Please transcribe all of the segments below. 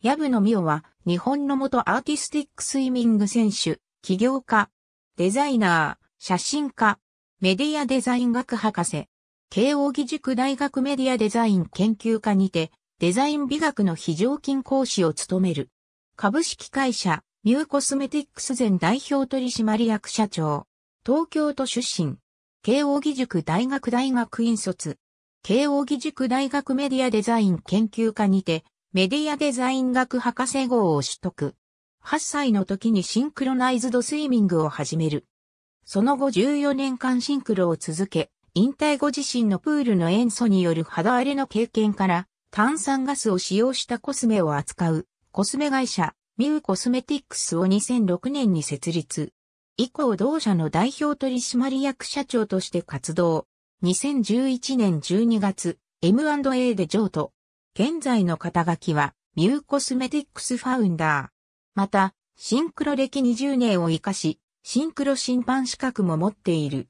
ヤブノミオは、日本の元アーティスティックスイミング選手、起業家、デザイナー、写真家、メディアデザイン学博士、慶應義塾大学メディアデザイン研究科にて、デザイン美学の非常勤講師を務める。株式会社、ミューコスメティックス前代表取締役社長。東京都出身。慶應義塾大学大学院卒。慶應義塾大学メディアデザイン研究科にて、メディアデザイン学博士号を取得。8歳の時にシンクロナイズドスイミングを始める。その後14年間シンクロを続け、引退後自身のプールの塩素による肌荒れの経験から、炭酸ガスを使用したコスメを扱う、コスメ会社、ミューコスメティックスを2006年に設立。以降同社の代表取締役社長として活動。2011年12月、M&A で譲渡。現在の肩書きは、ミューコスメティックスファウンダー。また、シンクロ歴20年を活かし、シンクロ審判資格も持っている。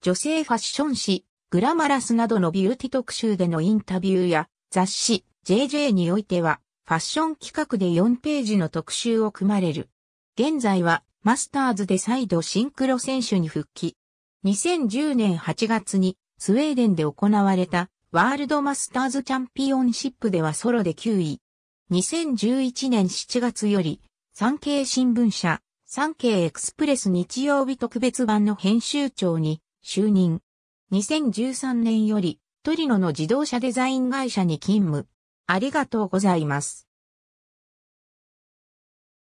女性ファッション誌、グラマラスなどのビューティ特集でのインタビューや、雑誌、JJ においては、ファッション企画で4ページの特集を組まれる。現在は、マスターズで再度シンクロ選手に復帰。2010年8月にスウェーデンで行われたワールドマスターズチャンピオンシップではソロで9位。2011年7月より、産経新聞社、産経エクスプレス日曜日特別版の編集長に就任。2013年より、トリノの自動車デザイン会社に勤務。ありがとうございます。